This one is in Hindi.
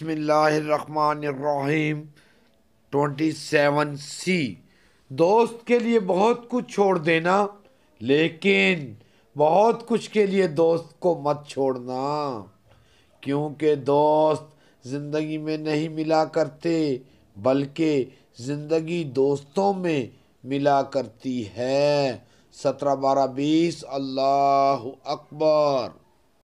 बिस्मिल्लाहिर्रहमानिर्रहीम ट्वेंटी सेवन सी दोस्त के लिए बहुत कुछ छोड़ देना लेकिन बहुत कुछ के लिए दोस्त को मत छोड़ना क्योंकि दोस्त ज़िंदगी में नहीं मिला करते बल्कि ज़िंदगी दोस्तों में मिला करती है सत्रह बारह बीस अल्लाह अकबर